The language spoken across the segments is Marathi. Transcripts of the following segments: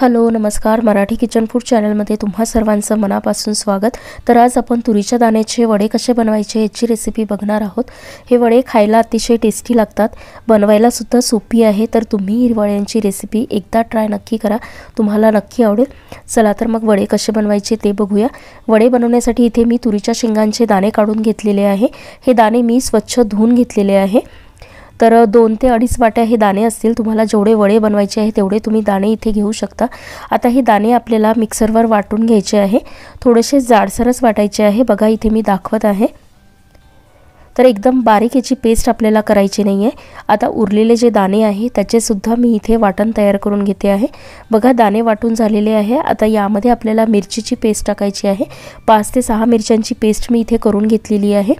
हॅलो नमस्कार मराठी किचन फूड चॅनलमध्ये तुम्हा सर्वांचं मनापासून स्वागत तर आज आपण तुरीच्या दाण्याचे वडे कसे बनवायचे याची रेसिपी बघणार आहोत हे वडे खायला अतिशय टेस्टी लागतात बनवायलासुद्धा सोपी आहे तर तुम्ही वड्यांची रेसिपी एकदा ट्राय नक्की करा तुम्हाला नक्की आवडेल चला तर मग वडे कसे बनवायचे ते बघूया वडे बनवण्यासाठी इथे मी तुरीच्या शेंगांचे दाणे काढून घेतलेले आहे हे दाणे मी स्वच्छ धुवून घेतलेले आहे तर दोन ते अडीच वाट्या हे दाणे असतील तुम्हाला जेवढे वडे बनवायचे आहे तेवढे तुम्ही दाणे इथे घेऊ शकता आता हे दाणे आपल्याला मिक्सरवर वाटून घ्यायचे आहे थोडेसे जाडसरच वाटायचे आहे बघा इथे मी दाखवत आहे तर एकदम बारीक याची पेस्ट आपल्याला करायची नाही आहे आता उरलेले जे दाणे आहे त्याचेसुद्धा मी इथे वाटण तयार करून घेते आहे बघा दाणे वाटून झालेले आहे आता यामध्ये आपल्याला मिरचीची पेस्ट टाकायची आहे पाच ते सहा मिरच्यांची पेस्ट मी इथे करून घेतलेली आहे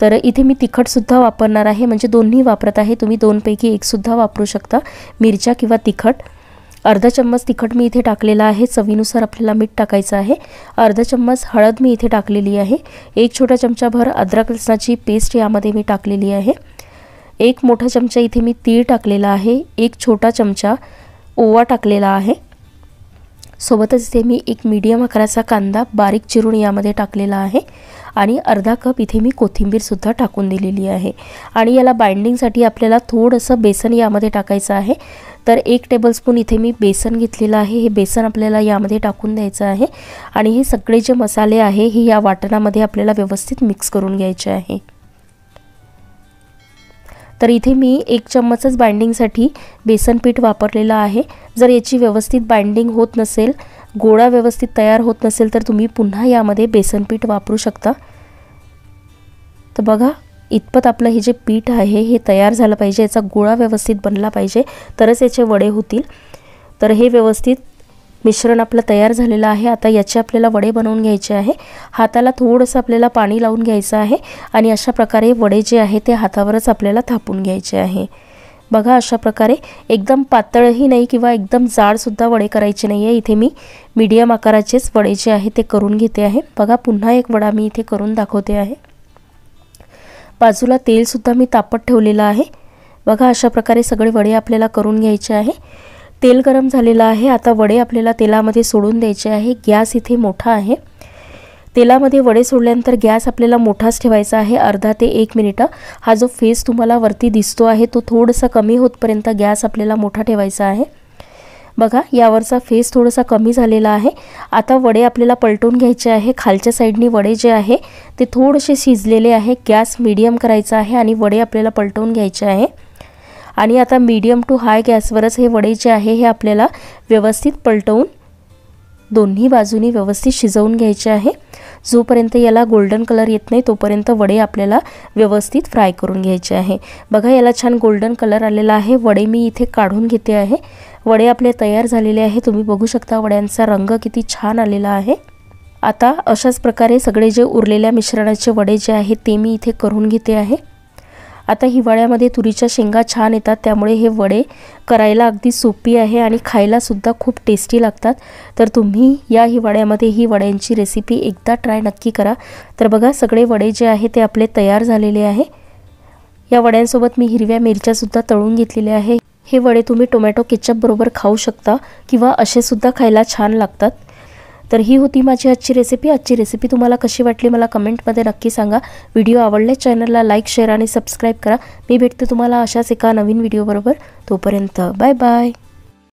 तर इथे मी तिखटसुद्धा वापरणार आहे म्हणजे दोन्ही वापरत आहे तुम्ही दोनपैकी एकसुद्धा वापरू शकता मिरच्या किंवा तिखट अर्धा चम्मच तिखट मी इथे टाकलेला आहे चवीनुसार आपल्याला मीठ टाकायचं आहे अर्धा चम्मच हळद मी इथे टाकलेली आहे एक छोटा चमचाभर अद्रक लसणाची पेस्ट यामध्ये मी टाकलेली आहे एक मोठा चमचा इथे मी तीळ टाकलेला आहे एक छोटा चमचा ओवा टाकलेला आहे सोबतच इथे मी एक मीडियम आकाराचा कांदा बारीक चिरून यामध्ये टाकलेला आहे आणि अर्धा कप इथे मी कोथिंबीरसुद्धा टाकून दिलेली आहे आणि याला बाइंडिंगसाठी आपल्याला थोडंसं बेसन यामध्ये टाकायचं आहे तर एक टेबलस्पून इथे मी बेसन घेतलेलं आहे हे बेसन आपल्याला यामध्ये टाकून द्यायचं आहे आणि हे सगळे जे मसाले आहे हे या वाटणामध्ये आपल्याला व्यवस्थित मिक्स करून घ्यायचे आहे तर इथे मी एक चम्मचच बाइंडिंगसाठी बेसन पीठ वापरलेलं आहे जर याची व्यवस्थित बाइंडिंग होत नसेल गोळा व्यवस्थित तयार होत नसेल तर तुम्ही पुन्हा यामध्ये बेसनपीठ वापरू शकता तर बघा इतपत आपलं हे जे पीठ आहे हे तयार झालं पाहिजे याचा गोळा व्यवस्थित बनला पाहिजे तरच याचे वडे होतील तर हे व्यवस्थित मिश्रण आपलं तयार झालेलं आहे आता याचे आपल्याला वडे बनवून घ्यायचे आहे हाताला थोडंसं आपल्याला पाणी लावून घ्यायचं आहे आणि अशा प्रकारे वडे जे आहे ते हातावरच आपल्याला थापून घ्यायचे आहे बघा अशा प्रकारे एकदम पातळही नाही किंवा एकदम जाडसुद्धा वडे करायचे नाही आहे इथे मी मीडियम आकाराचेच वडे जे आहे ते करून घेते आहे बघा पुन्हा एक वडा मी इथे करून दाखवते आहे बाजूला तेलसुद्धा मी तापत ठेवलेलं आहे बघा अशा प्रकारे सगळे वडे आपल्याला करून घ्यायचे आहे तेल गरम झालेलं आहे आता वडे आपल्याला तेलामध्ये सोडून द्यायचे आहे गॅस इथे मोठा आहे तेलामध्ये वडे सोडल्यानंतर गॅस आपल्याला मोठाच ठेवायचा आहे अर्धा ते एक मिनिटं हा जो फेस तुम्हाला वरती दिसतो आहे तो थोडासा कमी होतपर्यंत गॅस आपल्याला मोठा ठेवायचा आहे बघा यावरचा फेस थोडासा कमी झालेला आहे आता वडे आपल्याला पलटून घ्यायचे आहे खालच्या साईडनी वडे जे आहे ते थोडेसे शिजलेले आहे गॅस मीडियम करायचा आहे आणि वडे आपल्याला पलटवून घ्यायचे आहे आणि आता मीडियम टू हाय गॅसवरच हे वडे जे आहे हे आपल्याला व्यवस्थित पलटवून दोन्ही बाजूनी व्यवस्थित शिजवून घ्यायचे आहे जोपर्यंत याला गोल्डन कलर येत नाही तोपर्यंत वडे आपल्याला व्यवस्थित फ्राय करून घ्यायचे आहे बघा याला छान गोल्डन कलर आलेला आहे वडे मी इथे काढून घेते आहे वडे आपले तयार झालेले आहे तुम्ही बघू शकता वड्यांचा रंग किती छान आलेला आहे आता अशाच प्रकारे सगळे जे उरलेल्या मिश्रणाचे वडे जे आहे ते मी इथे करून घेते आहे आता हिवाळ्यामध्ये तुरीच्या शेंगा छान येतात त्यामुळे हे वडे करायला अगदी सोपी आहे आणि खायलासुद्धा खूप टेस्टी लागतात तर तुम्ही या हिवाळ्यामध्ये ही वड्यांची रेसिपी एकदा ट्राय नक्की करा तर बघा सगळे वडे जे आहे ते आपले तयार झालेले आहे या वड्यांसोबत मी हिरव्या मिरच्यासुद्धा तळून घेतलेले आहे हे वडे तुम्ही टोमॅटो केचप बरोबर खाऊ शकता किंवा असेसुद्धा खायला छान लागतात तर ही होती माझी आजची रेसिपी आजची रेसिपी तुम्हाला कशी वाटली मला कमेंटमध्ये नक्की सांगा व्हिडिओ आवडले चॅनलला लाईक शेअर आणि सबस्क्राईब करा मी भेटते तुम्हाला अशाच एका नवीन व्हिडिओबरोबर तोपर्यंत बाय बाय